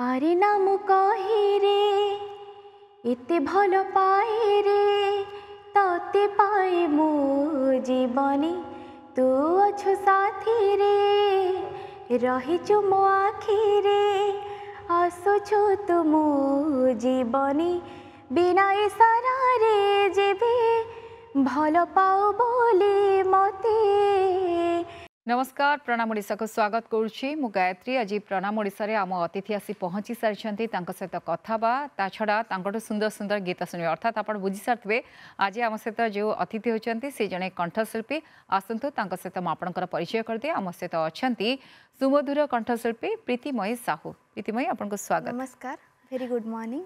পারে না মু কহিরে এতে ভাল পায়ে রে ততে পায়ে মো জীবনে তু অছু সাথীরে রহিছু মো আখিরে আসুছু তু মো জীবনে বিনয় সারারে যেবে ভাল পাও বলে মতে নমস্কার প্রণাম ওড়িশাকে স্বাগত করছি মু গায়ত্রী আজ প্রণাম ওড়িশার আতিথি আসি পৌঁছি সারি তাঁর সহ কথা বা তা ছড়া তাঁর সুন্দর সুন্দর গীত শুণবে অর্থাৎ আপনার বুঝি সারি আজ আমার সহ যে অতিথি হচ্ছেন সে জন কণ্ঠশিল্পী আসন্তু তাঁর সহ আপনার পরিচয় করে আমার সহ অনেক সুমধুর কণ্ঠশিল্পী প্রীতিময়ী সাহু প্রীতিময়ী আপনার স্বাগত নমস্কার ভেরি গুড মর্নিং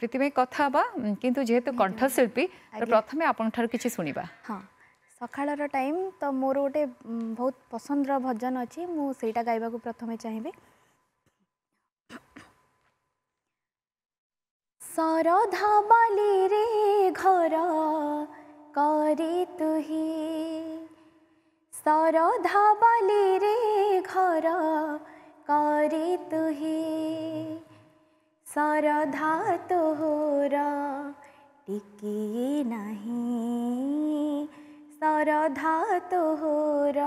প্রীতিময়ী কথা হবা কিন্তু যেহেতু কণ্ঠশিল্পী প্রথমে আপনার কিছু শুণবা হ্যাঁ ସକାଳର ଟାଇମ୍ ତ ମୋର ଗୋଟେ ବହୁତ ପସନ୍ଦର ଭଜନ ଅଛି ମୁଁ ସେଇଟା ଗାଇବାକୁ ପ୍ରଥମେ ଚାହିଁବି ଶରଧା ବାଲିରେ ଘର କରି ତୁହି ଶରଧ ବାଲିରେ ଘର କରି ତୁହି ଶରଧ ତୋହର ଟିକି ନାହିଁ ତର ଧାତୋର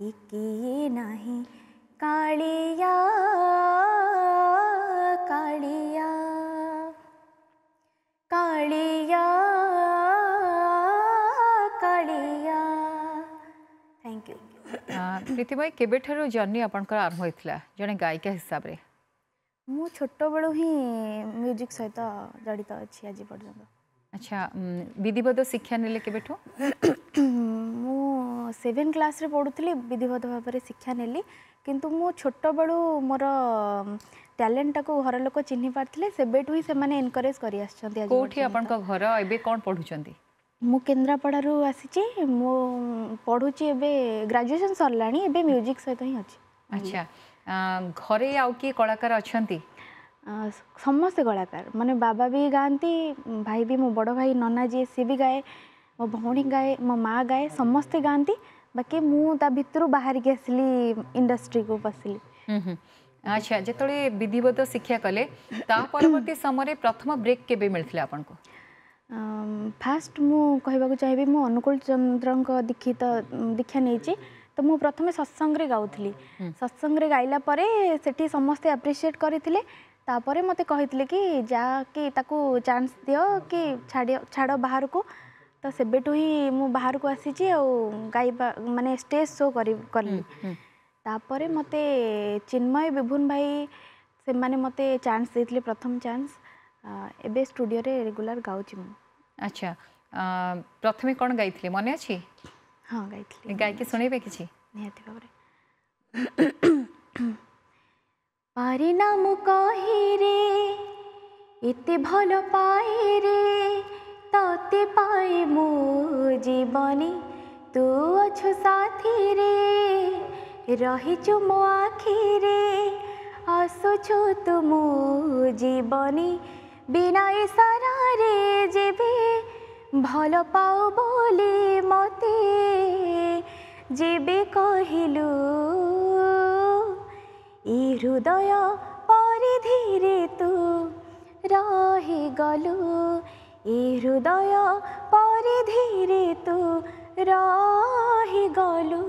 ଟିକିଏ ନାହିଁ କାଳିଆ କାଳିଆ କାଳିଆ କାଳିଆ ଥ୍ୟାଙ୍କ ୟୁ ପ୍ରୀତିମୟୀ କେବେଠାରୁ ଜର୍ଣ୍ଣି ଆପଣଙ୍କର ଆରମ୍ଭ ହୋଇଥିଲା ଜଣେ ଗାୟିକା ହିସାବରେ ମୁଁ ଛୋଟବେଳୁ ହିଁ ମ୍ୟୁଜିକ୍ ସହିତ ଜଡ଼ିତ ଅଛି ଆଜି ପର୍ଯ୍ୟନ୍ତ আচ্ছা বিধিবদ্ধ শিক্ষা নেলে কেবেঠু ମୁଁ ସେଭେନ୍ କ୍ଲାସ୍ରେ ପଢ଼ୁଥିଲି ବିଧିବଦ୍ଧ ଭାବରେ ଶିକ୍ଷା ନେଲି କିନ୍ତୁ ମୁଁ ଛୋଟବେଳୁ ମୋର ଟ୍ୟାଲେଣ୍ଟଟାକୁ ଘର ଲୋକ ଚିହ୍ନି ପାରିଥିଲେ ସେବେଠୁ ହିଁ ସେମାନେ ଏନକରେଜ୍ କରି ଆସିଛନ୍ତି କୋଉଠି ଆପଣଙ୍କ ଘର ଏବେ କ'ଣ ପଢ଼ୁଛନ୍ତି ମୁଁ କେନ୍ଦ୍ରାପଡ଼ାରୁ ଆସିଛି ମୁଁ ପଢ଼ୁଛି ଏବେ ଗ୍ରାଜୁଏସନ୍ ସରିଲାଣି ଏବେ ମ୍ୟୁଜିକ୍ ସହିତ ହିଁ ଅଛି ଆଚ୍ଛା ଘରେ ଆଉ କିଏ କଳାକାର ଅଛନ୍ତି ସମସ୍ତେ କଳାକାର ମାନେ ବାବା ବି ଗାଆନ୍ତି ଭାଇ ବି ମୋ ବଡ଼ ଭାଇ ନନା ଯିଏ ସିଏ ବି ଗାଏ ମୋ ଭଉଣୀ ଗାଏ ମୋ ମାଆ ଗାଏ ସମସ୍ତେ ଗାଆନ୍ତି ବାକି ମୁଁ ତା ଭିତରୁ ବାହାରିକି ଆସିଲି ଇଣ୍ଡଷ୍ଟ୍ରିକୁ ବସିଲି ଆଚ୍ଛା ଯେତେବେଳେ ବିଧିବଦ୍ଧ ଶିକ୍ଷା କଲେ ତା ପରବର୍ତ୍ତୀ ସମୟରେ ପ୍ରଥମ ବ୍ରେକ୍ କେବେ ମିଳିଥିଲା ଆପଣଙ୍କୁ ଫାଷ୍ଟ ମୁଁ କହିବାକୁ ଚାହିଁବି ମୁଁ ଅନୁକୂଳ ଚନ୍ଦ୍ରଙ୍କ ଦୀକ୍ଷିତ ଦୀକ୍ଷା ନେଇଛି ତ ମୁଁ ପ୍ରଥମେ ସତ୍ସଙ୍ଗରେ ଗାଉଥିଲି ସତ୍ସଙ୍ଗରେ ଗାଇଲା ପରେ ସେଠି ସମସ୍ତେ ଆପ୍ରିସିଏଟ୍ କରିଥିଲେ ତାପରେ ମୋତେ କହିଥିଲେ କି ଯାହାକି ତାକୁ ଚାନ୍ସ ଦିଅ କି ଛାଡ଼ ବାହାରକୁ ତ ସେବେଠୁ ହିଁ ମୁଁ ବାହାରକୁ ଆସିଛି ଆଉ ଗାଇବା ମାନେ ଷ୍ଟେଜ୍ ଶୋ କଲି ତାପରେ ମୋତେ ଚିନ୍ମୟ ବିଭୁନ ଭାଇ ସେମାନେ ମୋତେ ଚାନ୍ସ ଦେଇଥିଲେ ପ୍ରଥମ ଚାନ୍ସ ଏବେ ଷ୍ଟୁଡ଼ିଓରେ ରେଗୁଲାର ଗାଉଛି ମୁଁ ଆଚ୍ଛା ପ୍ରଥମେ କ'ଣ ଗାଇଥିଲେ ମନେ ଅଛି ହଁ ଗାଇଥିଲି ଗାଇକି ଶୁଣେଇବେ କିଛି ନିହାତି ଭାବରେ পারে না মু কহিরে এতে ভল পায়ে রে ততে পায়ে মো জীবনে তু অছু সাথীরে রহিছু মো আখিরে আসুছু তু মো জীবনে বিনা ইশারারে যেবে ভাল পাও বলে মতে যেবে কহিলু এই হৃদয় পরিধিরে তু রহি গলু এই হৃদয় পরিধিরে তু রহি গলু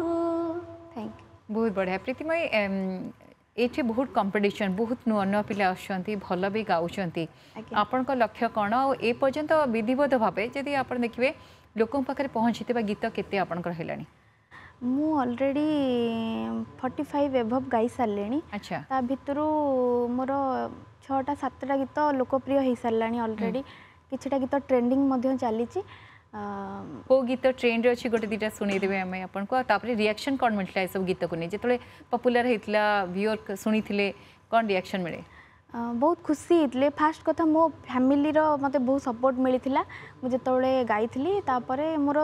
থ্যাংক ইউ বহুত বঢ়িয়া ପ୍ରୀତିମୟୀ ଏଠି ବହୁତ କମ୍ପିଟିସନ୍ ବହୁତ ନୂଆ ନୂଆ ପିଲା ଆସୁଛନ୍ତି ଭଲ ବି ଗାଉଛନ୍ତି ଆପଣଙ୍କ ଲକ୍ଷ୍ୟ କ'ଣ ଆଉ ଏ ପର୍ଯ୍ୟନ୍ତ ବିଧିବଦ୍ଧ ଭାବେ ଯଦି ଆପଣ ଦେଖିବେ ଲୋକଙ୍କ ପାଖରେ ପହଞ୍ଚିଥିବା ଗୀତ କେତେ ଆପଣଙ୍କର ହେଲାଣି ମୁଁ ଅଲରେଡ଼ି ଫର୍ଟି ଫାଇଭ୍ ଏଭବ୍ ଗାଇସାରିଲିଣି ଆଚ୍ଛା ତା ଭିତରୁ ମୋର ଛଅଟା ସାତଟା ଗୀତ ଲୋକପ୍ରିୟ ହେଇସାରିଲାଣି ଅଲରେଡ଼ି କିଛିଟା ଗୀତ ଟ୍ରେଣ୍ଡିଂ ମଧ୍ୟ ଚାଲିଛି କେଉଁ ଗୀତ ଟ୍ରେଣ୍ଡରେ ଅଛି ଗୋଟେ ଦୁଇଟା ଶୁଣେଇଦେବେ ଆମେ ଆପଣଙ୍କୁ ଆଉ ତାପରେ ରିଆକ୍ସନ୍ କ'ଣ ମିଳିଥିଲା ଏସବୁ ଗୀତକୁ ନେଇ ଯେତେବେଳେ ପପୁଲାର ହେଇଥିଲା ଭିୟର୍ ଶୁଣିଥିଲେ କ'ଣ ରିଆକ୍ସନ୍ ମିଳେ ବହୁତ ଖୁସି ହେଇଥିଲେ ଫାଷ୍ଟ କଥା ମୋ ଫ୍ୟାମିଲିର ମୋତେ ବହୁତ ସପୋର୍ଟ ମିଳିଥିଲା ମୁଁ ଯେତେବେଳେ ଗାଇଥିଲି ତାପରେ ମୋର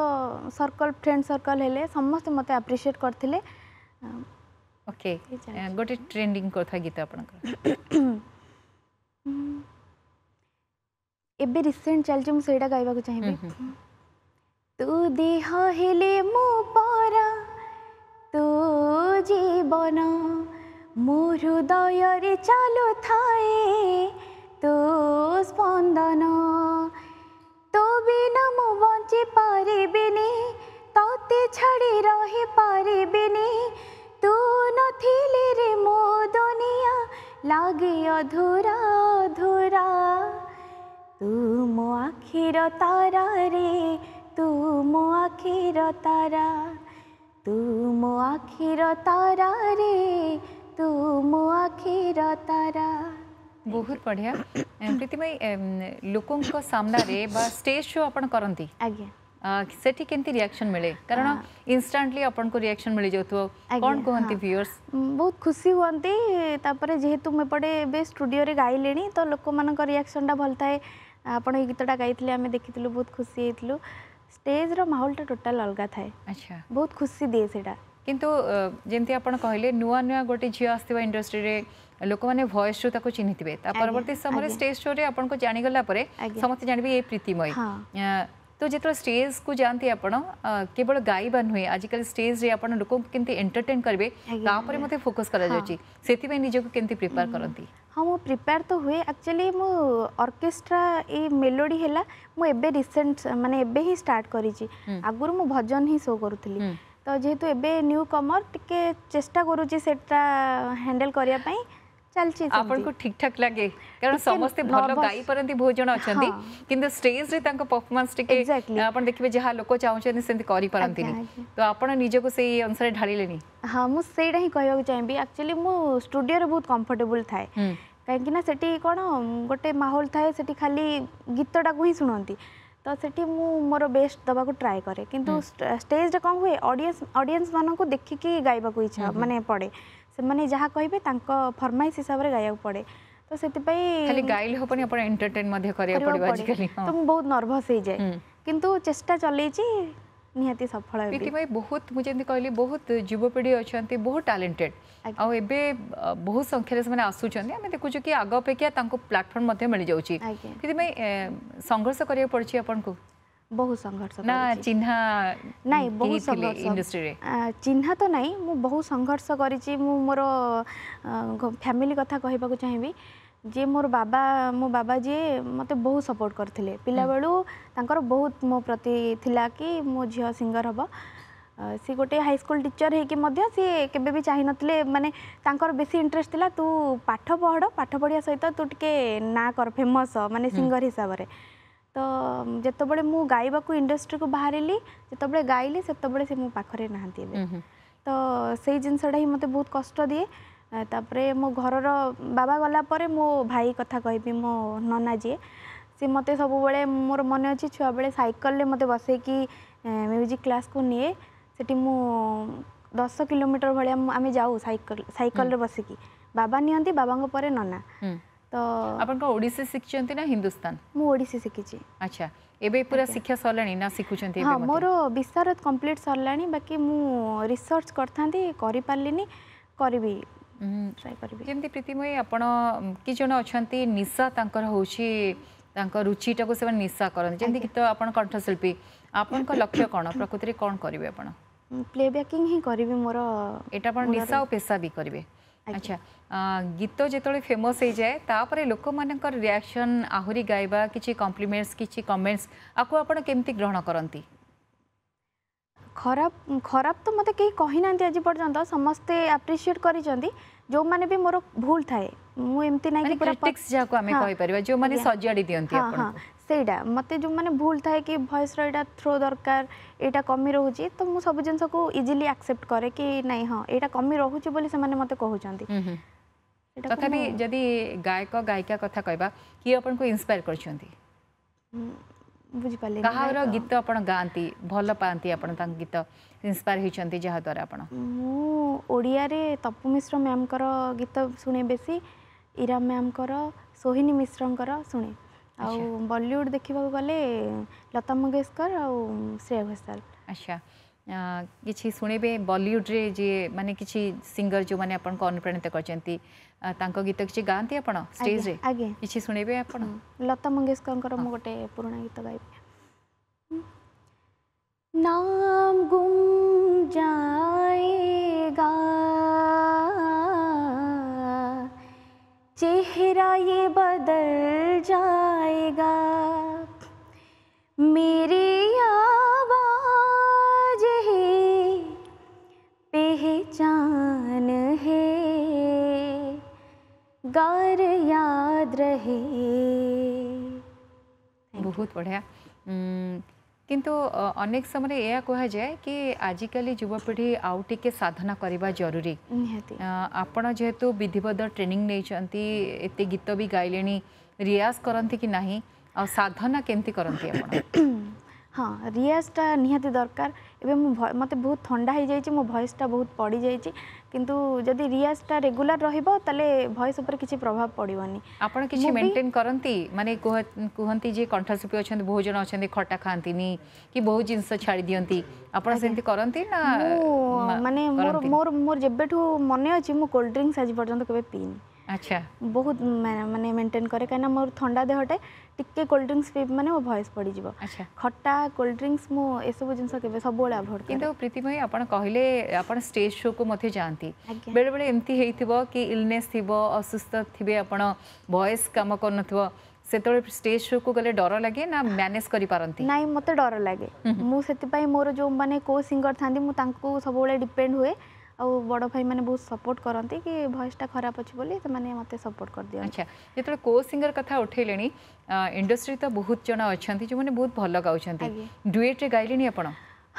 ସର୍କଲ ଫ୍ରେଣ୍ଡ ସର୍କଲ ହେଲେ ସମସ୍ତେ ମୋତେ ଆପ୍ରିସିଏଟ୍ କରିଥିଲେ ଓକେ ଗୋଟେ ଟ୍ରେଣ୍ଡିଂ କଥା ଗୀତ ଆପଣଙ୍କର ଏବେ ରିସେଣ୍ଟ ଚାଲିଛି ମୁଁ ସେଇଟା ଗାଇବାକୁ ଚାହିଁବି ତୁ ଦେହ ହେଲେ ମୁଁ ପରା ତୁ ଜୀବନ মোর দয়রে চালু থায়ে তো স্পন্দন তো বিনা মু বঞ্চি পারিবিনি তোতে ছাড়ি রহি পারিবিনি তু নথিলে রে মো দুনিয়া লাগে অধুরা অধুরা তু মো আখির তারা রে তু মো আখির তারা তু মো আখির তারা রে बहुत बढ़िया प्रीतिमय लोकों को स्टेज शो अपन करंती रिएक्शन मिले कारण इंस्टेंटली अपन को रिएक्शन मिली जतो कोन हाँ। बहुत खुशी होंती तापर जेहेतु मे बे स्टूडियो रे तो लोक मान को रिएक्शन डा भल था अपन ई गीतडा गाईतले आमे बहुत खुशी स्टेज रो माहौल अलग थाए अच्छा। बहुत खुशी दे सेटा কিন্তু যেমতি আপনার কহিলেন নূয়া নূয়া গোটে ঝিও আসিবা ইন্ডস্ট্রিরে ଲୋକମାନେ ଭଏସ୍ରୁ ତାକୁ ଚିହ୍ନିଥିବେ ତା ପରବର୍ତ୍ତୀ ସମୟରେ ଷ୍ଟେଜ୍ ଶୋରେ ଆପଣଙ୍କୁ ଜାଣିଗଲା ପରେ ସମସ୍ତେ ଜାଣିବେ ଏ ପ୍ରୀତିମୟୀ ତ ଯେତେବେଳେ ଷ୍ଟେଜ୍କୁ ଯାଆନ୍ତି ଆପଣ କେବଳ ଗାଇବା ନୁହେଁ ଆଜିକାଲି ଷ୍ଟେଜ୍ରେ ଆପଣ ଲୋକଙ୍କୁ କେମିତି ଏଣ୍ଟରଟେନ୍ କରିବେ ତା ଉପରେ ମଧ୍ୟ ଫୋକସ୍ କରାଯାଉଛି ସେଥିପାଇଁ ନିଜକୁ କେମିତି ପ୍ରିପେୟାର କରନ୍ତି ହଁ ମୁଁ ପ୍ରିପେୟାର ତ ହୁଏ ଆକ୍ଚୁଆଲି ମୁଁ ଅର୍କେଷ୍ଟ୍ରା ଏଇ ମେଲୋଡ଼ି ହେଲା ମୁଁ ଏବେ ରିସେଣ୍ଟ ମାନେ ଏବେ ହିଁ ଷ୍ଟାର୍ଟ କରିଛି ଆଗରୁ ମୁଁ ଭଜନ ହିଁ ଶୋ କରୁଥିଲି तो जेहेतु एबे न्यू कमर टिके चेष्टा करू जे सेटा हैंडल को ठीक ठाक लागे कारण समस्त भलो गाई परंती भोजन अछंती हाँ। किंतु स्टेज रे तांको परफॉर्मेंस लोक चाहू छथि तो आपन निजे को अनुसार ढाली लेनी हां ही कहियो चाहिबी एक्चुअली मु स्टूडियो बहुत कंफर्टेबल थाए हम्म। कहिंकि ना गोटे माहौल थाए खाली गीतटा को ତ ସେଠି ମୁଁ ମୋର ବେଷ୍ଟ ଦେବାକୁ ଟ୍ରାଏ କରେ କିନ୍ତୁ ଷ୍ଟେଜ୍ରେ କ'ଣ ହୁଏ ଅଡ଼ିଏନ୍ସ ଅଡ଼ିଏନ୍ସମାନଙ୍କୁ ଦେଖିକି ଗାଇବାକୁ ଇଚ୍ଛା ମାନେ ପଡ଼େ ସେମାନେ ଯାହା କହିବେ ତାଙ୍କ ଫର୍ମାଇସ୍ ହିସାବରେ ଗାଇବାକୁ ପଡ଼େ ତ ସେଥିପାଇଁ ଖାଲି ଗାଇଲେ ହେବନି ଆପଣ ଏଣ୍ଟରଟେନ୍ ମଧ୍ୟ କରିବାକୁ ପଡ଼ିବ ଆଜିକାଲି ତ ମୁଁ ବହୁତ ନର୍ଭସ୍ ହେଇଯାଏ କିନ୍ତୁ ଚେଷ୍ଟା ଚଲେଇଛି ନିହାତି ସଫଳ ହେବି ଏଥିପାଇଁ ବହୁତ ମୁଁ ଯେମିତି କହିଲି ବହୁତ ଯୁବପିଢ଼ି ଅଛନ୍ତି ବହୁତ ଟ୍ୟାଲେଣ୍ଟେଡ୍ ଆଉ ଏବେ ବହୁତ ସଂଖ୍ୟାରେ ସେମାନେ ଆସୁଛନ୍ତି ଆମେ ଦେଖୁଛୁ କି ଆଗ ଅପେକ୍ଷା ତାଙ୍କୁ ପ୍ଲାଟଫର୍ମ ମଧ୍ୟ ମିଳିଯାଉଛି ସେଥିପାଇଁ ସଂଘର୍ଷ କରିବାକୁ ପଡ଼ୁଛି ଆପଣଙ୍କୁ ବହୁତ ସଂଘର୍ଷ ନା ଚିହ୍ନା ନାଇଁ ବହୁତ ଇଣ୍ଡଷ୍ଟ୍ରିରେ ଚିହ୍ନା ତ ନାହିଁ ମୁଁ ବହୁତ ସଂଘର୍ଷ କରିଛି ମୁଁ ମୋର ଫ୍ୟାମିଲି କଥା କହିବାକୁ ଚାହିଁବି ଯିଏ ମୋର ବାବା ମୋ ବାବା ଯିଏ ମୋତେ ବହୁତ ସପୋର୍ଟ କରିଥିଲେ ପିଲାବେଳୁ ତାଙ୍କର ବହୁତ ମୋ ପ୍ରତି ଥିଲା କି ମୋ ଝିଅ ସିଙ୍ଗର ହେବ ସେ ଗୋଟେ ହାଇସ୍କୁଲ ଟିଚର ହେଇକି ମଧ୍ୟ ସିଏ କେବେ ବି ଚାହିଁନଥିଲେ ମାନେ ତାଙ୍କର ବେଶୀ ଇଣ୍ଟରେଷ୍ଟ ଥିଲା ତୁ ପାଠ ପଢ଼ ପାଠ ପଢ଼ିବା ସହିତ ତୁ ଟିକେ ନାଁ କର ଫେମସ୍ ମାନେ ସିଙ୍ଗର ହିସାବରେ ତ ଯେତେବେଳେ ମୁଁ ଗାଇବାକୁ ଇଣ୍ଡଷ୍ଟ୍ରିକୁ ବାହାରିଲି ଯେତେବେଳେ ଗାଇଲି ସେତେବେଳେ ସେ ମୋ ପାଖରେ ନାହାନ୍ତି ଏବେ ତ ସେଇ ଜିନିଷଟା ହିଁ ମୋତେ ବହୁତ କଷ୍ଟ ଦିଏ ତାପରେ ମୋ ଘରର ବାବା ଗଲା ପରେ ମୋ ଭାଇ କଥା କହିବି ମୋ ନନା ଯିଏ ସେ ମୋତେ ସବୁବେଳେ ମୋର ମନେ ଅଛି ଛୁଆବେଳେ ସାଇକେଲରେ ମୋତେ ବସେଇକି ମ୍ୟୁଜିକ୍ କ୍ଲାସ୍କୁ ନିଏ ସେଠି ମୁଁ ଦଶ କିଲୋମିଟର ଭଳିଆ ଆମେ ଯାଉ ସାଇକେଲ ସାଇକେଲରେ ବସିକି ବାବା ନିଅନ୍ତି ବାବାଙ୍କ ପରେ ନନା ତ ଆପଣଙ୍କ ଓଡ଼ିଶୀ ଶିଖିଛନ୍ତି ନା ହିନ୍ଦୁସ୍ତାନ ମୁଁ ଓଡ଼ିଶୀ ଶିଖିଛି ଆଚ୍ଛା ଏବେ ପୁରା ଶିକ୍ଷା ସରିଲାଣି ନା ଶିଖୁଛନ୍ତି ହଁ ମୋର ବିଶାରଦ କମ୍ପ୍ଲିଟ୍ ସରିଲାଣି ବାକି ମୁଁ ରିସର୍ଚ୍ଚ କରିଥାନ୍ତି କରିପାରିଲିନି କରିବି ଯାଇପାରିବି ଯେମିତି ପ୍ରୀତିମୟୀ ଆପଣ କି ଜଣେ ଅଛନ୍ତି ନିଶା ତାଙ୍କର ହେଉଛି ତାଙ୍କ ରୁଚିଟାକୁ ସେମାନେ ନିଶା କରନ୍ତି ଯେମିତି ଗୀତ ଆପଣ କଣ୍ଠଶିଳ୍ପୀ ଆପଣଙ୍କ ଲକ୍ଷ୍ୟ କ'ଣ ପ୍ରକୃତିରେ କ'ଣ କରିବେ ଆପଣ ପ୍ଲେ ବ୍ୟାକିଂ ହିଁ କରିବି ମୋର ଏଇଟା ଆପଣ ନିଶା ଓ ପେଶା ବି କରିବେ ଆଚ୍ଛା ଗୀତ ଯେତେବେଳେ ଫେମସ୍ ହେଇଯାଏ ତାପରେ ଲୋକମାନଙ୍କର ରିଆକ୍ସନ୍ ଆହୁରି ଗାଇବା କିଛି କମ୍ପ୍ଲିମେଣ୍ଟସ୍ କିଛି କମେଣ୍ଟସ୍ ଆକୁ ଆପଣ କେମିତି ଗ୍ରହଣ କରନ୍ତି ଖରାପ ଖରାପ ତ ମୋତେ କେହି କହିନାହାନ୍ତି ଆଜି ପର୍ଯ୍ୟନ୍ତ ସମସ୍ତେ ଆପ୍ରିସିଏଟ୍ କରିଛନ୍ତି ଯେଉଁମାନେ ବି ମୋର ଭୁଲ ଥାଏ ମୁଁ ଏମିତି ନାହିଁ ଯାହାକୁ ଆମେ କହିପାରିବା ଯେଉଁମାନେ ସଜାଡ଼ି ଦିଅନ୍ତି ସେଇଟା ମୋତେ ଯେଉଁମାନେ ଭୁଲ ଥାଏ କି ଭଏସ୍ର ଏଇଟା ଥ୍ରୋ ଦରକାର ଏଇଟା କମି ରହୁଛି ତ ମୁଁ ସବୁ ଜିନିଷକୁ ଇଜିଲି ଆକ୍ସେପ୍ଟ କରେ କି ନାଇଁ ହଁ ଏଇଟା କମି ରହୁଛି ବୋଲି ସେମାନେ ମୋତେ କହୁଛନ୍ତି ତଥାପି ଯଦି ଗାୟକ ଗାୟିକା କଥା କହିବା କିଏ ଆପଣଙ୍କୁ ଇନ୍ସପାୟାର କରିଛନ୍ତି बुझिपाले गीत आपण गांती भलो गीत इंस्पायर हिचंती जहा द्वारा मिश्र मैम गीत शुणे बेस इरा मैम कर सोहिनी मिश्र कर सुने आ गले लता मंगेशकर आ श्रेया घोषाल अच्छा କିଛି ଶୁଣିବେ ବଲିଉଡ଼ରେ ଯିଏ ମାନେ କିଛି ସିଙ୍ଗର ଯେଉଁମାନେ ଆପଣଙ୍କୁ ଅନୁପ୍ରାଣିତ କରିଛନ୍ତି ତାଙ୍କ ଗୀତ କିଛି ଗାଆନ୍ତି ଆପଣ ଷ୍ଟେଜ୍ରେ କିଛି ଶୁଣିବେ ଆପଣ ଲତା ମଙ୍ଗେସକରଙ୍କର ମୁଁ ଗୋଟେ ପୁରୁଣା ଗୀତ ଗାଇବି नाम गुम जाएगा चेहरा ये बदल रहे बहुत बढ़िया কিন্তু অনেক সময় এয়া কুহযায় কি আজিকালি যুবপিঢ়ি আউ টিকে সাধনা করা জরুরি আপনার যেহেতু বিধিবদ্ধ ট্রেনিং নিয়েছেন এতে গীত বি গাইলে রিয়াজ করতে কি না সাধনা কেমতি করতে আপনার ହଁ ରିଆଜଟା ନିହାତି ଦରକାର ଏବେ ମୁଁ ମୋତେ ବହୁତ ଥଣ୍ଡା ହେଇଯାଇଛି ମୋ ଭଏସ୍ଟା ବହୁତ ପଡ଼ିଯାଇଛି କିନ୍ତୁ ଯଦି ରିଆଜଟା ରେଗୁଲାର ରହିବ ତାହେଲେ ଭଏସ୍ ଉପରେ କିଛି ପ୍ରଭାବ ପଡ଼ିବନି ଆପଣ କିଛି ମେଣ୍ଟେନ୍ କରନ୍ତି ମାନେ କୁହନ୍ତି ଯେ କଣ୍ଠଶିଳ୍ପୀ ଅଛନ୍ତି ବହୁ ଜଣ ଅଛନ୍ତି ଖଟା ଖାଆନ୍ତିନି କି ବହୁତ ଜିନିଷ ଛାଡ଼ି ଦିଅନ୍ତି ଆପଣ ସେମିତି କରନ୍ତି ନା ମାନେ ମୋର ମୋର ମୋର ଯେବେଠୁ ମନେ ଅଛି ମୁଁ କୋଲ୍ଡ ଡ୍ରିଙ୍କସ୍ ଆଜି ପର୍ଯ୍ୟନ୍ତ କେବେ ପିଇନି আচ্ছা বহুত মানে মেনটেন মানে করে কারণ মোর থন্ডা দেহটে টিকে কোল্ড ড্রিঙ্কস পিব মানে মো ভয়েস পড়িযিব আচ্ছা খটা কোল্ড ড্রিঙ্কস মু এসবু জিনিস কেবে সবুলে আভয়েড কিন্তু প্রীতিময়ী আপন কহিলে আপন স্টেজ শো কু মধ্যে যাআନ୍ତି বেলে বেলে এমতি হেইতিব কি ইলনেস থিব অসুস্থ থিবে আপন ভয়েস কাম করনথিব সেতবে স্টেজ শো কু গলে ডর লাগে না ম্যানেজ করি পারন্তি নাই মতে ডর লাগে মু সেতি পাই মোর যে মানে কো সিঙ্গর থান্দি মু তাঙ্কু সবুলে ডিপেন্ড হুয়ে ଆଉ ବଡ଼ ଭାଇମାନେ ବହୁତ ସପୋର୍ଟ କରନ୍ତି କି ଭଏସ୍ଟା ଖରାପ ଅଛି ବୋଲି ସେମାନେ ମୋତେ ସପୋର୍ଟ କରିଦିଅନ୍ତି ଆଚ୍ଛା ଯେତେବେଳେ କୋ ସିଙ୍ଗର କଥା ଉଠେଇଲେଣି ଇଣ୍ଡଷ୍ଟ୍ରି ତ ବହୁତ ଜଣ ଅଛନ୍ତି ଯେଉଁମାନେ ବହୁତ ଭଲ ଗାଉଛନ୍ତି ଡୁଏଟ୍ରେ ଗାଇଲେଣି ଆପଣ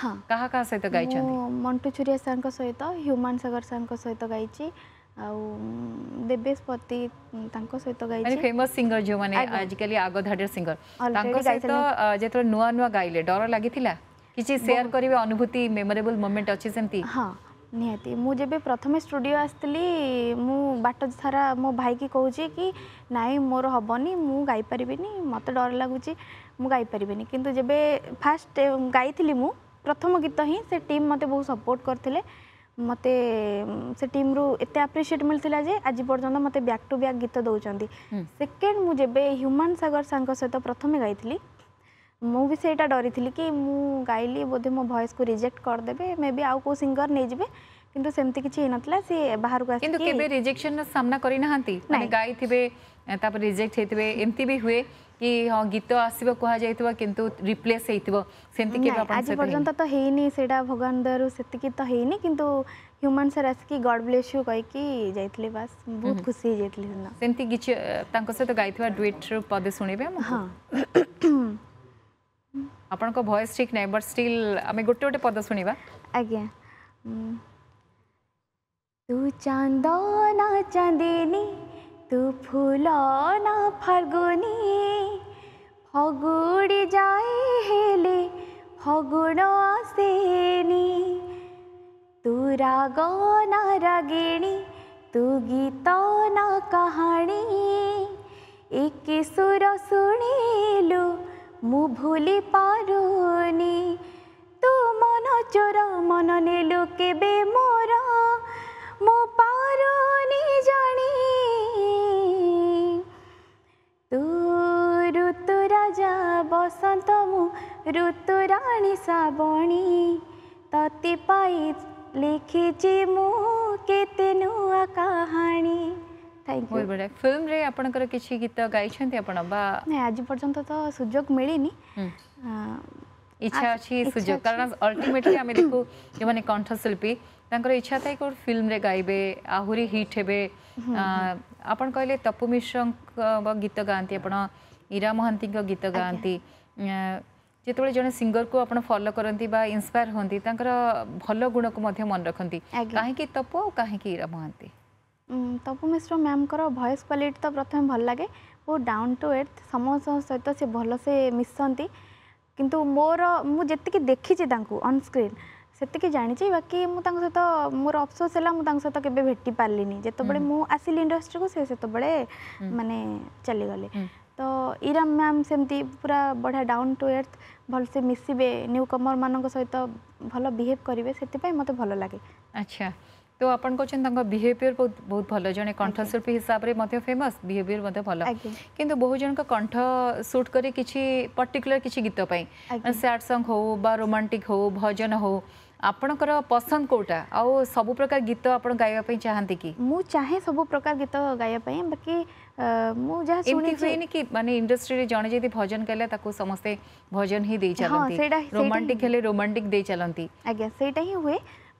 ହଁ କାହା କାହା ସହିତ ଗାଇଛନ୍ତି ମଣ୍ଟୁ ଛୁରିଆ ସାର୍ଙ୍କ ସହିତ ହ୍ୟୁମାନ ସାଗର ସାର୍ଙ୍କ ସହିତ ଗାଇଛି ଆଉ ଦେବେଶ ପତି ତାଙ୍କ ସହିତ ଗାଇଛି ଫେମସ୍ ସିଙ୍ଗର ଯେଉଁମାନେ ଆଜିକାଲି ଆଗ ଧାଡ଼ିର ସିଙ୍ଗର ତାଙ୍କ ସହିତ ଯେତେବେଳେ ନୂଆ ନୂଆ ଗାଇଲେ ଡର ଲାଗିଥିଲା କିଛି ସେୟାର କରିବେ ଅନୁଭୂତି ମେମୋରେବଲ୍ ମୋମେଣ୍ଟ ଅଛି ସେମିତି ହଁ ନିହାତି ମୁଁ ଯେବେ ପ୍ରଥମେ ଷ୍ଟୁଡ଼ିଓ ଆସିଥିଲି ମୁଁ ବାଟ ସାରା ମୋ ଭାଇକି କହୁଛି କି ନାଇଁ ମୋର ହେବନି ମୁଁ ଗାଇପାରିବିନି ମୋତେ ଡର ଲାଗୁଛି ମୁଁ ଗାଇପାରିବିନି କିନ୍ତୁ ଯେବେ ଫାଷ୍ଟ ଗାଇଥିଲି ମୁଁ ପ୍ରଥମ ଗୀତ ହିଁ ସେ ଟିମ୍ ମୋତେ ବହୁତ ସପୋର୍ଟ କରିଥିଲେ ମୋତେ ସେ ଟିମ୍ରୁ ଏତେ ଆପ୍ରିସିଏଟ୍ ମିଳିଥିଲା ଯେ ଆଜି ପର୍ଯ୍ୟନ୍ତ ମୋତେ ବ୍ୟାକ୍ ଟୁ ବ୍ୟାକ୍ ଗୀତ ଦେଉଛନ୍ତି ସେକେଣ୍ଡ ମୁଁ ଯେବେ ହ୍ୟୁମାନ ସାଗର ସାଙ୍କ ସହିତ ପ୍ରଥମେ ଗାଇଥିଲି मुझे डरी थी कि मुझे गायली मो भयस को रिजेक्ट करदे मे बी आउ कौ सिंगर नहीं जी किंतु सेमती किछि हेनतला से बाहर को किंतु केबे रिजेक्शन ना सामना करि नहंती माने गाई थिबे तब रिजेक्ट हेथिबे एंती भी हुए कि हां गीत आसीबो कहा जाइतबो किंतु रिप्लेस हेइतबो सेमती केबे आज पर्यंत तो हेइनी सेडा भगवान दरु सेतकि तो हेइनी किंतु ह्यूमन से रसकि गॉड ब्लेस यू कहि कि जाइतले बस बहुत खुशी जेतले सेमती किछि तांको से तो गाईथिबा ड्यूट पद सुनिबे हां आपण को वॉइस ठीक नै बट स्टिल हमें गुटे गुटे पद सुनिबा आज्ञा तू चांद ना चांदिनी तू फूल ना फागुनी फगुड़ी जाए हेले फगुण आसेनी तू राग ना रागिणी तू गीत ना कहानी एक सुर सुणिलू ମୁଁ ଭୁଲି ପାରୁନି ତୁ ମନ ଚୋର ମନ ନେଲୁ କେବେ ମୋର ମୁଁ ପାରୁନି ଜାଣି ତୁ ଋତୁ ରାଜା ବସନ୍ତ ମୁଁ ଋତୁ ରାଣୀ ଶ୍ରାବଣୀ ତତେ ପାଇ ଲେଖିଛି ମୁଁ କେତେ ନୂଆ କାହାଣୀ থ্যাংক ইউ বড় ফিল্ম রে আপনকৰ কিছি গীত গাইছନ୍ତି আপন বা না আজি পৰ্যন্ত তো সুযোগ মিলিনি ইচ্ছা আছে সুযোগ কারণ আলটিমেটলি আমি দেখো যে মানে কণ্ঠশিল্পী ତାଙ୍କର ଇଚ୍ଛା ଥାଏ କେଉଁଠି ଫିଲ୍ମରେ ଗାଇବେ ଆହୁରି ହିଟ୍ ହେବେ ଆପଣ କହିଲେ ତପୁ ମିଶ୍ରଙ୍କ ଗୀତ ଗାଆନ୍ତି ଆପଣ ଇରା ମହାନ୍ତିଙ୍କ ଗୀତ ଗାଆନ୍ତି ଯେତେବେଳେ ଜଣେ ସିଙ୍ଗରକୁ ଆପଣ ଫଲୋ କରନ୍ତି ବା ଇନ୍ସପାୟାର ହୁଅନ୍ତି ତାଙ୍କର ଭଲ ଗୁଣକୁ ମଧ୍ୟ ମନେ ରଖନ୍ତି କାହିଁକି ତପୁ ଆଉ କାହିଁକି ଇରା ମହାନ୍ତି तपु मिश्र मैम भयस क्वाटी तो प्रथम भल लगे वो डाउन टू एर्थ समस्त सहित से भल से मिशंती किंतु मोर मुझे देखी देखी स्क्रीन से जाचे बाकी मुझे सहित मोर अफसोस है मुझे सहित के भेटी पारी जो आसिल इंडस्ट्री को सी से मानने चलीगले तो इरा मैम सेमती पूरा बढ़िया डाउन टू एर्थ भल से मिसबे न्यू कमर मान सहित भल बिहेव करेंगे से मतलब भल लगे अच्छा तो आपन को चन तंग बिहेवियर बहुत बहुत भलो जने कंठशिल्पी हिसाब रे मथे फेमस बिहेवियर मथे भलो किंतु बहु जन का कंठ शूट करे किछि पर्टिकुलर किछि गीत पई सैड सॉन्ग हो बा रोमांटिक हो भजन हो आपण कर पसंद कोटा आउ सब प्रकार गीत आप गायबा पई चाहंती कि मु चाहे सब प्रकार गीत गायबा पई बाकी माने इंडस्ट्री भजन कहले ताको समस्ते भजन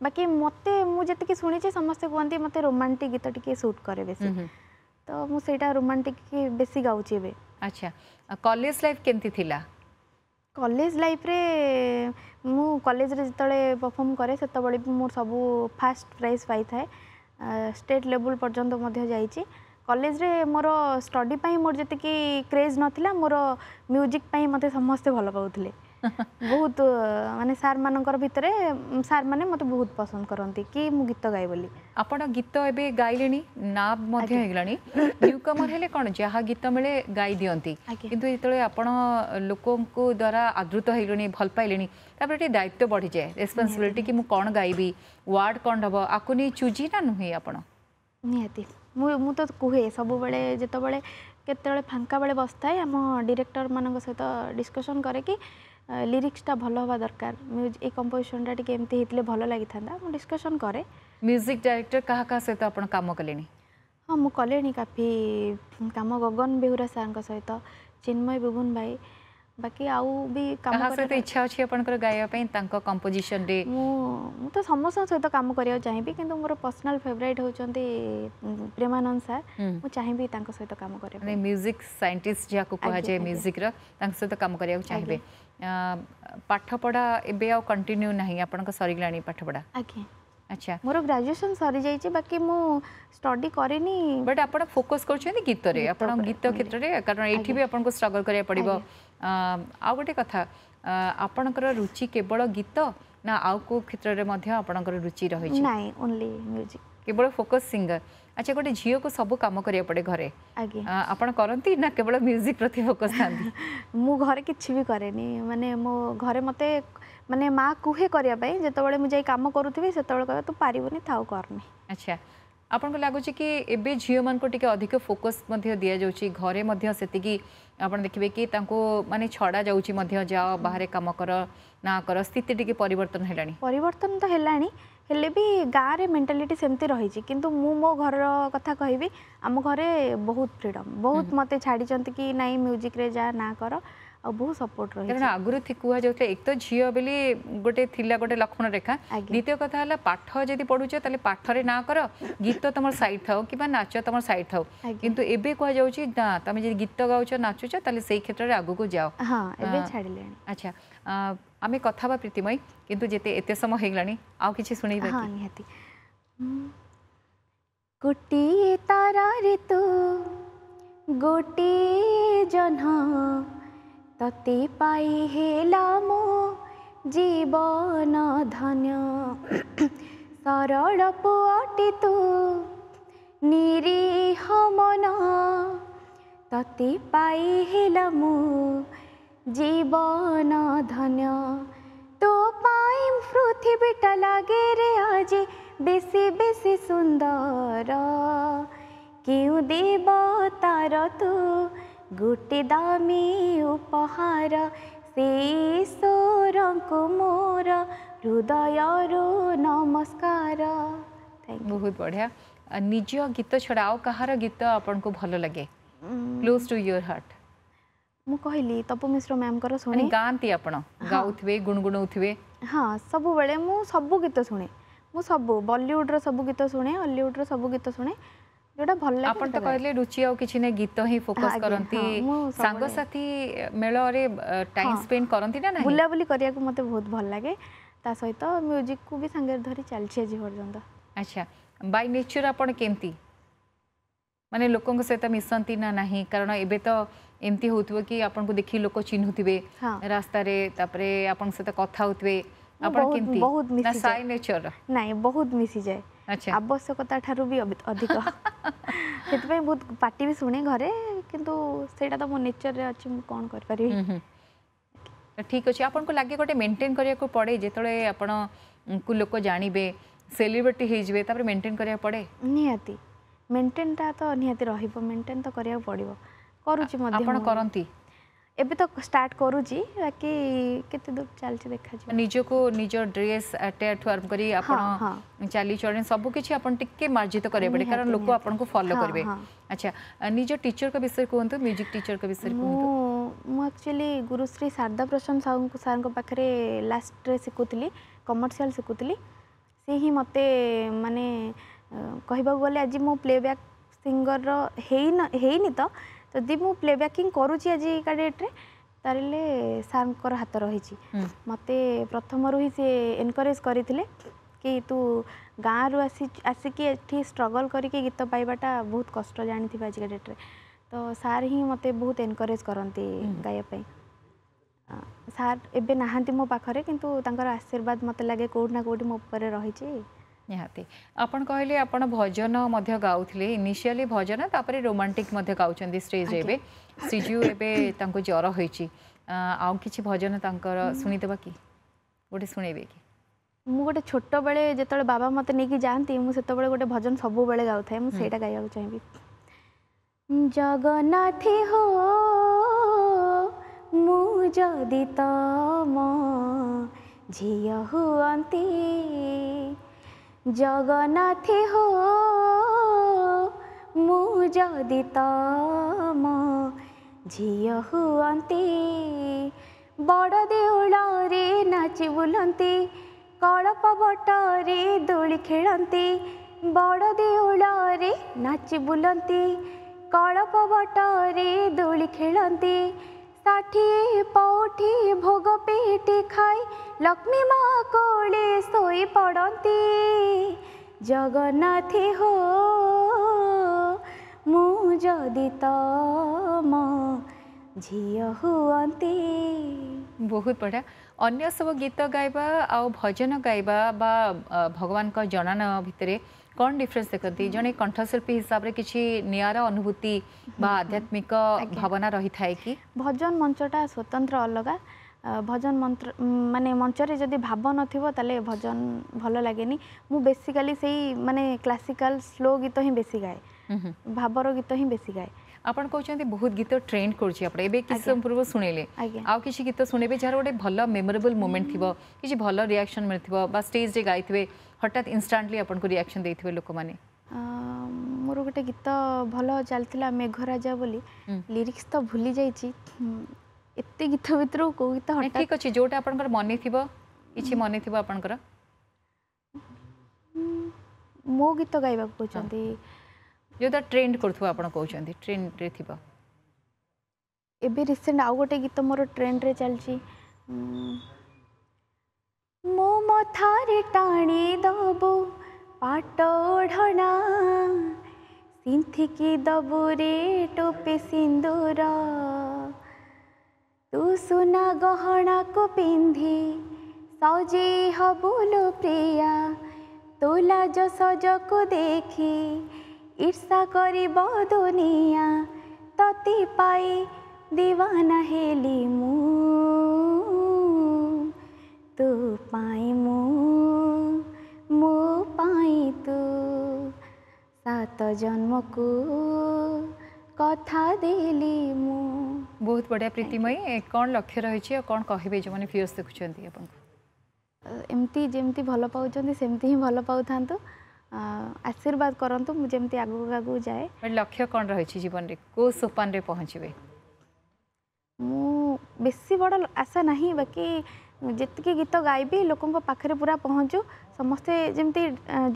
ବାକି ମୋତେ ମୁଁ ଯେତିକି ଶୁଣିଛି ସମସ୍ତେ କୁହନ୍ତି ମୋତେ ରୋମାଣ୍ଟିକ୍ ଗୀତ ଟିକେ ସୁଟ୍ କରେ ବେଶୀ ତ ମୁଁ ସେଇଟା ରୋମାଣ୍ଟିକ୍ ବେଶୀ ଗାଉଛି ଏବେ ଆଚ୍ଛା କଲେଜ ଲାଇଫ୍ କେମିତି ଥିଲା କଲେଜ ଲାଇଫ୍ରେ ମୁଁ କଲେଜରେ ଯେତେବେଳେ ପରଫର୍ମ କରେ ସେତେବେଳେ ବି ମୁଁ ସବୁ ଫାଷ୍ଟ ପ୍ରାଇଜ୍ ପାଇଥାଏ ଷ୍ଟେଟ୍ ଲେବୁଲ୍ ପର୍ଯ୍ୟନ୍ତ ମଧ୍ୟ ଯାଇଛି କଲେଜରେ ମୋର ଷ୍ଟଡ଼ି ପାଇଁ ମୋର ଯେତିକି କ୍ରେଜ୍ ନଥିଲା ମୋର ମ୍ୟୁଜିକ୍ ପାଇଁ ମୋତେ ସମସ୍ତେ ଭଲ ପାଉଥିଲେ ବହୁତ ମାନେ ସାର୍ମାନଙ୍କର ଭିତରେ ସାର୍ମାନେ ମୋତେ ବହୁତ ପସନ୍ଦ କରନ୍ତି କି ମୁଁ ଗୀତ ଗାଏ ବୋଲି ଆପଣ ଗୀତ ଏବେ ଗାଇଲେଣି ନାବ ମଧ୍ୟ ହେଇଗଲାଣି ନ୍ୟୁକମର ହେଲେ କ'ଣ ଯାହା ଗୀତ ମିଳେ ଗାଇ ଦିଅନ୍ତି କିନ୍ତୁ ଯେତେବେଳେ ଆପଣ ଲୋକଙ୍କ ଦ୍ୱାରା ଆଦୃତ ହେଇଗଲେଣି ଭଲ ପାଇଲେଣି ତାପରେ ଟିକେ ଦାୟିତ୍ୱ ବଢ଼ିଯାଏ ରେସ୍ପନ୍ସିବିଲିଟି କି ମୁଁ କ'ଣ ଗାଇବି ୱାର୍ଡ଼ କ'ଣ ହେବ ଆକୁ ନେଇ ଚୁଜି ନା ନୁହେଁ ଆପଣ ନିହାତି ମୁଁ ମୁଁ ତ କୁହେ ସବୁବେଳେ ଯେତେବେଳେ କେତେବେଳେ ଫାଙ୍କା ବେଳେ ବସିଥାଏ ଆମ ଡିରେକ୍ଟରମାନଙ୍କ ସହିତ ଡିସ୍କସନ୍ କରେ କି লিরিক্সটা ଭଲ ହେବା ଦରକାର ଏଇ କମ୍ପୋଜିସନଟା ଟିକେ ଏମିତି ହେଇଥିଲେ ଭଲ ଲାଗିଥାନ୍ତା ମୁଁ ଡିସ୍କସନ୍ କରେ ମ୍ୟୁଜିକ୍ ଡାଇରେକ୍ଟର କାହା କାହା ସହିତ ଆପଣ କାମ କଲେଣି ହଁ ମୁଁ କଲିଣି କାଫି କାମ ଗଗନ ବେହୁରା ସାର୍ଙ୍କ ସହିତ ଚିନ୍ମୟ ବୁବୁନ ଭାଇ ବାକି ଆଉ ବି କାମ ସହିତ ଇଚ୍ଛା ଅଛି ଆପଣଙ୍କର ଗାଇବା ପାଇଁ ତାଙ୍କ କମ୍ପୋଜିସନରେ ମୁଁ ମୁଁ ତ ସମସ୍ତଙ୍କ ସହିତ କାମ କରିବାକୁ ଚାହିଁବି କିନ୍ତୁ ମୋର ପର୍ସନାଲ ଫେଭରାଇଟ୍ ହେଉଛନ୍ତି ପ୍ରେମାନନ୍ଦ ସାର୍ ମୁଁ ଚାହିଁବି ତାଙ୍କ ସହିତ କାମ କରିବା ମ୍ୟୁଜିକ୍ ସାଇଣ୍ଟିଷ୍ଟ ଯାହାକୁ କୁହାଯାଏ ମ୍ୟୁଜିକ୍ର ତାଙ୍କ ସହିତ କାମ କରିବାକୁ ଚାହିଁବେ ପାଠପଢ଼ା ଏବେ ଆଉ କଣ୍ଟିନ୍ୟୁ ନାହିଁ ଆପଣଙ୍କ ସରିଗଲାଣି ପାଠପଢ଼ା ଆଜ୍ଞା আচ্ছা মোর গ্রাজুয়েশন সরি যাইছি বাকি মু স্টডি করিনি বাট আপনা ফোকস করছেন গীতরে আপনা গীত ক্ষেত্রে কারণ এইটি বি আপনাকে স্ট্রগল করিয়া পড়িব আউ গটে কথা আপনার রুচি কেবল গীত না আউ কো ক্ষেত্রে মধ্যে আপনার রুচি রয়েছে নাই ওনলি মিউজিক কেবল ফোকস সিঙ্গর আচ্ছা গোটে ঝিওকে সব কাম করা পড়ে ঘরে আপনার করতে না কেবল মিউজিক প্রতি ফোকস থাকে মু ঘরে কিছু বি করেনি মানে মো ঘরে মতে মানে মা কুহে করিয়া পাই যেতবেলে মু যাই কাম করুথিবি সেতবেলে কয় তু পারিবনি থাও করনি আচ্ছা ଆପଣଙ୍କୁ ଲାଗୁଛି କି ଏବେ ଝିଅମାନଙ୍କୁ ଟିକେ ଅଧିକ ଫୋକସ୍ ମଧ୍ୟ ଦିଆଯାଉଛି ଘରେ ମଧ୍ୟ ସେତିକି ଆପଣ ଦେଖିବେ କି ତାଙ୍କୁ ମାନେ ଛଡ଼ା ଯାଉଛି ମଧ୍ୟ ଯାଅ ବାହାରେ କାମ କର ନା କର ସ୍ଥିତି ଟିକେ ପରିବର୍ତ୍ତନ ହେଲାଣି ପରିବର୍ତ୍ତନ ତ ହେଲାଣି ହେଲେ ବି ଗାଁରେ ମେଣ୍ଟାଲିଟି ସେମିତି ରହିଛି କିନ୍ତୁ ମୁଁ ମୋ ଘରର କଥା କହିବି ଆମ ଘରେ ବହୁତ ଫ୍ରିଡ଼ମ୍ ବହୁତ ମୋତେ ଛାଡ଼ିଛନ୍ତି କି ନାଇଁ ମ୍ୟୁଜିକ୍ରେ ଯା ନାଁ କର ଆଉ ବହୁତ ସପୋର୍ଟ ରହିଛି କାରଣ ଆଗରୁ କୁହାଯାଉଥିଲା ଏକ ତ ଝିଅ ବୋଲି ଗୋଟେ ଥିଲା ଗୋଟେ ଲକ୍ଷ୍ମଣ ରେଖା ଦ୍ୱିତୀୟ କଥା ହେଲା ପାଠ ଯଦି ପଢ଼ୁଛ ତାହେଲେ ପାଠରେ ନାଁ କର ଗୀତ ତମର ସାଇଟ୍ ଥାଉ କିମ୍ବା ନାଚ ତମର ସାଇଟ୍ ଥାଉ କିନ୍ତୁ ଏବେ କୁହାଯାଉଛି ନା ତମେ ଯଦି ଗୀତ ଗାଉଛ ନାଚୁଛ ତାହେଲେ ସେଇ କ୍ଷେତ୍ରରେ ଆଗକୁ ଯାଅ ଏବେ ଛାଡ଼ିଲେଣି ଆଚ୍ଛା ଆମେ କଥା ହେବା ପ୍ରୀତିମୟୀ କିନ୍ତୁ ଯେତେ ଏତେ ସମୟ ହେଇଗଲାଣି ଆଉ କିଛି ଶୁଣେଇବା ହଁ ନିହାତି ଗୋଟିଏ ତାରାରେ ତୁ ଗୋଟିଏ ଜହ୍ନ তাতে পাই হেলাম জীবন ধন সরল পুয়াটি তো নিরীহ মন তাতে পাই হেলাম জীবন ধন তো পাই পৃথিবীটা লাগে রে আজি বেশি বেশি সুন্দর কেউ দেব তার তুই गोटे दामी उपहार से सोर को मोर हृदय रु नमस्कार बहुत बढ़िया निज गीत छड़ा कहार गीत आपको भल लगे क्लोज टू योर हार्ट मु कहली तपो मिश्र मैम कर सुने गांती आपण हाँ। गाउथबे गुणगुणउथबे हां सब बेले मु सब गीत सुने मु सब बॉलीवुड रो सब गीत सुने हॉलीवुड रो सब गीत सुने ଯୋଉଟା ଭଲ ଲାଗେ ଆପଣ ତ କହିଲେ ରୁଚି ଆଉ କିଛି ନାହିଁ ଗୀତ ହିଁ ଫୋକସ୍ କରନ୍ତି ସାଙ୍ଗସାଥି ମେଳରେ ଟାଇମ୍ ସ୍ପେଣ୍ଡ କରନ୍ତି ନା ନାହିଁ ବୁଲାବୁଲି କରିବାକୁ ମୋତେ ବହୁତ ଭଲ ଲାଗେ ତା ସହିତ ମ୍ୟୁଜିକ୍କୁ ବି ସାଙ୍ଗରେ ଧରି ଚାଲିଛି ଆଜି ପର୍ଯ୍ୟନ୍ତ ଆଚ୍ଛା ବାଇ ନେଚର ଆପଣ କେମିତି ମାନେ ଲୋକଙ୍କ ସହିତ ମିଶନ୍ତି ନା ନାହିଁ କାରଣ ଏବେ ତ ଏମିତି ହଉଥିବ କି ଆପଣଙ୍କୁ ଦେଖି ଲୋକ ଚିହ୍ନୁଥିବେ ରାସ୍ତାରେ ତାପରେ ଆପଣଙ୍କ ସହିତ କଥା ହଉଥିବେ ଆପଣ କେମିତି ବହୁତ ସାଇ ନେଚର୍ ନାଇଁ ବହୁତ ମିଶିଯାଏ ଆବଶ୍ୟକତା ଠାରୁ ବି ଅଧିକ ସେଥିପାଇଁ ବହୁତ ପାଟି ବି ଶୁଣେ ଘରେ କିନ୍ତୁ ସେଇଟା ତ ମୋ ନେଚରରେ ଅଛି ମୁଁ କ'ଣ କରିପାରିବି ଠିକ୍ ଅଛି ଆପଣଙ୍କୁ ଲାଗେ ଗୋଟେ ମେଣ୍ଟେନ୍ କରିବାକୁ ପଡ଼େ ଯେତେବେଳେ ଆପଣଙ୍କୁ ଲୋକ ଜାଣିବେ ସେଲିବ୍ରିଟି ହେଇଯିବେ ତାପରେ ମେଣ୍ଟେନ୍ କରିବାକୁ ପଡ଼େ ନିହାତି ମେଣ୍ଟେନ୍ଟା ତ ନିହାତି ରହିବ ମେଣ୍ଟେନ୍ ତ କରିବାକୁ ପଡ଼ିବ କରୁଛି ମଧ୍ୟ ଆପଣ କରନ୍ତି एबे तो स्टार्ट करू जी बाकी केते दूर चल छ देखा जी निजो को निजो ड्रेस टेयर टू आर्म करी आपन हाँ, हाँ। चली चढ़े सब कुछ आपन टिक्के मार्जित करे बड़े कारण लोग आपन को फॉलो करबे अच्छा निजो टीचर का विषय कोन तो म्यूजिक टीचर का विषय कोन तो मु एक्चुअली गुरुश्री शारदा प्रसन्न साहू को सार को पाखरे लास्ट रे सिकुतली कमर्शियल सिकुतली से ही मते माने कहबा गले आज मु प्लेबैक सिंगर रो हेई न हेई नी तो ଯଦି ମୁଁ ପ୍ଲେବ୍ୟାକିଂ କରୁଛି ଆଜି ଆଜିକା ଡେଟ୍ରେ ତାହେଲେ ସାର୍ଙ୍କର ହାତ ରହିଛି ମୋତେ ପ୍ରଥମରୁ ହିଁ ସେ ଏନକରେଜ୍ କରିଥିଲେ କି ତୁ ଗାଁରୁ ଆସି ଆସିକି ଏଠି ଷ୍ଟ୍ରଗଲ୍ କରିକି ଗୀତ ପାଇବାଟା ବହୁତ କଷ୍ଟ ଜାଣିଥିବା ଆଜିକା ଡେଟ୍ରେ ତ ସାର୍ ହିଁ ମୋତେ ବହୁତ ଏନକରେଜ୍ କରନ୍ତି ଗାଇବା ପାଇଁ ସାର୍ ଏବେ ନାହାନ୍ତି ମୋ ପାଖରେ କିନ୍ତୁ ତାଙ୍କର ଆଶୀର୍ବାଦ ମୋତେ ଲାଗେ କେଉଁଠି ନା କେଉଁଠି ମୋ ଉପରେ ରହିଛି ନିହାତି ଆପଣ କହିଲେ ଆପଣ ଭଜନ ମଧ୍ୟ ଗାଉଥିଲେ ଇନିସିଆଲି ଭଜନ ତାପରେ ରୋମାଣ୍ଟିକ୍ ମଧ୍ୟ ଗାଉଛନ୍ତି ଷ୍ଟେଜ୍ ଏବେ ଶ୍ରୀଜୁ ଏବେ ତାଙ୍କୁ ଜ୍ୱର ହୋଇଛି ଆଉ କିଛି ଭଜନ ତାଙ୍କର ଶୁଣିଦେବା କି ଗୋଟେ ଶୁଣେଇବେ କି ମୁଁ ଗୋଟେ ଛୋଟବେଳେ ଯେତେବେଳେ ବାବା ମୋତେ ନେଇକି ଯାଆନ୍ତି ମୁଁ ସେତେବେଳେ ଗୋଟେ ଭଜନ ସବୁବେଳେ ଗାଉଥାଏ ମୁଁ ସେଇଟା ଗାଇବାକୁ ଚାହିଁବି ଜଗନ୍ନାଥି ହୋ ମୁଁ ଯଦି ତମ ଝିଅ ହୁଅନ୍ତି ଜଗନ୍ନାଥ ହୋ ମୁଁ ଯଦି ତମ ଝିଅ ହୁଅନ୍ତି ବଡ଼ ଦେଉଳରେ ନାଚି ବୁଲନ୍ତି କଳପ ବଟରେ ଦୋଳି ଖେଳନ୍ତି ବଡ଼ ଦେଉଳରେ ନାଚି ବୁଲନ୍ତି କଳପ ବଟରେ ଦୋଳି ଖେଳନ୍ତି কাঠিয়ে পৌঠি ভোগ পেটি খাই লক্ষ্মী মা কোড়ে শোই পড়ন্তি জগন্নাথ হো মু যদি তম ଝିଅ ହୁଅନ୍ତି ବହୁତ ବଢ଼ିଆ ଅନ୍ୟ ସବୁ ଗୀତ ଗାଇବା ଆଉ ଭଜନ ଗାଇବା ବା ଭଗବାନଙ୍କ ଜଣାଣ ଭିତରେ କ'ଣ ଡିଫରେନ୍ସ ଦେଖନ୍ତି ଜଣେ କଣ୍ଠଶିଳ୍ପୀ ହିସାବରେ କିଛି ନିଆରା ଅନୁଭୂତି ବା ଆଧ୍ୟାତ୍ମିକ ଭାବନା ରହିଥାଏ କି ଭଜନ ମଞ୍ଚଟା ସ୍ୱତନ୍ତ୍ର ଅଲଗା ଭଜନ ମନ୍ତ୍ର ମାନେ ମଞ୍ଚରେ ଯଦି ଭାବ ନଥିବ ତାହେଲେ ଭଜନ ଭଲ ଲାଗେନି ମୁଁ ବେସିକାଲି ସେଇ ମାନେ କ୍ଲାସିକାଲ ସ୍ଲୋ ଗୀତ ହିଁ ବେଶୀ ଗାଏ ଭାବର ଗୀତ ହିଁ ବେଶୀ ଗାଏ ଆପଣ କହୁଛନ୍ତି ବହୁତ ଗୀତ ଟ୍ରେଣ୍ଡ କରୁଛି ଆପଣ ଏବେ କିଛି ସମୟ ପୂର୍ବରୁ ଶୁଣେଇଲେ ଆଉ କିଛି ଗୀତ ଶୁଣେଇବେ ଯାହାର ଗୋଟେ ଭଲ ମେମୋରେବଲ୍ ମୁମେଣ୍ଟ ଥିବ କିଛି ଭଲ ରିଆକ୍ସନ୍ ମିଳିଥିବ ବା ଷ୍ଟେଜ୍ରେ ଗାଇଥିବେ ହଠାତ୍ ଇନଷ୍ଟାଣ୍ଟଲି ଆପଣଙ୍କୁ ରିଆକ୍ସନ୍ ଦେଇଥିବେ ଲୋକମାନେ ମୋର ଗୋଟେ ଗୀତ ଭଲ ଚାଲିଥିଲା ମେଘରାଜା ବୋଲି ଲିରିକ୍ସ ତ ଭୁଲି ଯାଇଛି ଏତେ ଗୀତ ଭିତରୁ କେଉଁ ଗୀତ ଠିକ୍ ଅଛି ଯେଉଁଟା ଆପଣଙ୍କର ମନେ ଥିବ କିଛି ମନେ ଥିବ ଆପଣଙ୍କର ମୋ ଗୀତ ଗାଇବାକୁ କହୁଛନ୍ତି ଯେଉଁଟା ଟ୍ରେଣ୍ଡ କରୁଥିବ ଆପଣ କହୁଛନ୍ତି ଟ୍ରେଣ୍ଡରେ ଥିବ ଏବେ ରିସେଣ୍ଟ ଆଉ ଗୋଟେ ଗୀତ ମୋର ଟ୍ରେଣ୍ଡରେ ଚାଲିଛି ମୋ ମଥାରେ ଟାଣି ଦବୁ ପାଟ ଓଢ଼ଣା ସିନ୍ଥିକି ଦବୁ ରେ ଟୋପେ ସିନ୍ଦୁର ତୁ ସୁନା ଗହଣାକୁ ପିନ୍ଧି ସଜେଇ ହବୁଲୁ ପ୍ରିୟା ତୋ ଲାଜ ସଜକୁ ଦେଖି ঈর্ষা করিব দুনিয়া ততি পাই দিবানা হেলি মু তু পাই মু মো পাই তু সাত জন্মকু কথা দেলি মু বহুত বড়িয়া প্রীতিময়ী কোন লক্ষ্য রয়েছে আর কোন কহিবে যে মানে ভিডিওস দেখুছেন আপনাকে এমতি যেমতি ভালো পাউছেন সেমতি হি ভালো পাউথান্তু ଆଶୀର୍ବାଦ କରନ୍ତୁ ମୁଁ ଯେମିତି ଆଗକୁ ଆଗକୁ ଯାଏ ଲକ୍ଷ୍ୟ କ'ଣ ରହିଛି ଜୀବନରେ କେଉଁ ସୋପାନରେ ପହଞ୍ଚିବେ ମୁଁ ବେଶୀ ବଡ଼ ଆଶା ନାହିଁ ବାକି ଯେତିକି ଗୀତ ଗାଇବି ଲୋକଙ୍କ ପାଖରେ ପୁରା ପହଞ୍ଚୁ ସମସ୍ତେ ଯେମିତି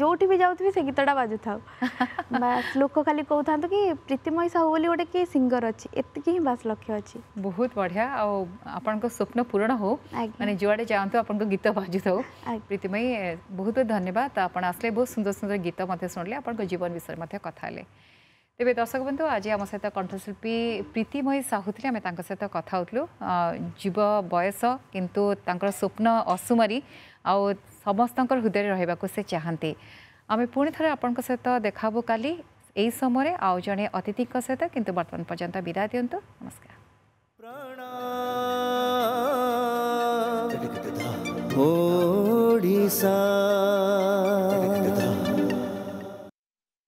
ଯେଉଁଠି ବି ଯାଉଥିବେ ସେ ଗୀତଟା ବାଜୁଥାଉ ବାସ୍ ଲୋକ ଖାଲି କହୁଥାନ୍ତୁ କି ପ୍ରୀତିମୟୀ ସାହୁ ବୋଲି ଗୋଟେ କିଏ ସିଙ୍ଗର ଅଛି ଏତିକି ହିଁ ବାସ୍ ଲକ୍ଷ୍ୟ ଅଛି ବହୁତ ବଢ଼ିଆ ଆଉ ଆପଣଙ୍କ ସ୍ୱପ୍ନ ପୂରଣ ହଉ ମାନେ ଯୁଆଡ଼େ ଯାଆନ୍ତୁ ଆପଣଙ୍କ ଗୀତ ବାଜୁଥାଉ ପ୍ରୀତିମୟୀ ବହୁତ ବହୁତ ଧନ୍ୟବାଦ ଆପଣ ଆସିଲେ ବହୁତ ସୁନ୍ଦର ସୁନ୍ଦର ଗୀତ ମଧ୍ୟ ଶୁଣିଲେ ଆପଣଙ୍କ ଜୀବନ ବିଷୟରେ ମଧ୍ୟ କଥା ହେଲେ ତେବେ ଦର୍ଶକ ବନ୍ଧୁ ଆଜି ଆମ ସହିତ କଣ୍ଠଶିଳ୍ପୀ ପ୍ରୀତିମୟୀ ସାହୁ ଥିଲେ ଆମେ ତାଙ୍କ ସହିତ କଥା ହେଉଥିଲୁ ଯୁବ ବୟସ କିନ୍ତୁ ତାଙ୍କର ସ୍ୱପ୍ନ ଅସୁମାରୀ ଆଉ ସମସ୍ତଙ୍କର ହୃଦୟରେ ରହିବାକୁ ସେ ଚାହାନ୍ତି ଆମେ ପୁଣି ଥରେ ଆପଣଙ୍କ ସହିତ ଦେଖାବୁ କାଲି ଏହି ସମୟରେ ଆଉ ଜଣେ ଅତିଥିଙ୍କ ସହିତ କିନ୍ତୁ ବର୍ତ୍ତମାନ ପର୍ଯ୍ୟନ୍ତ ବିଦାୟ ଦିଅନ୍ତୁ ନମସ୍କାର ଓଡ଼ିଶା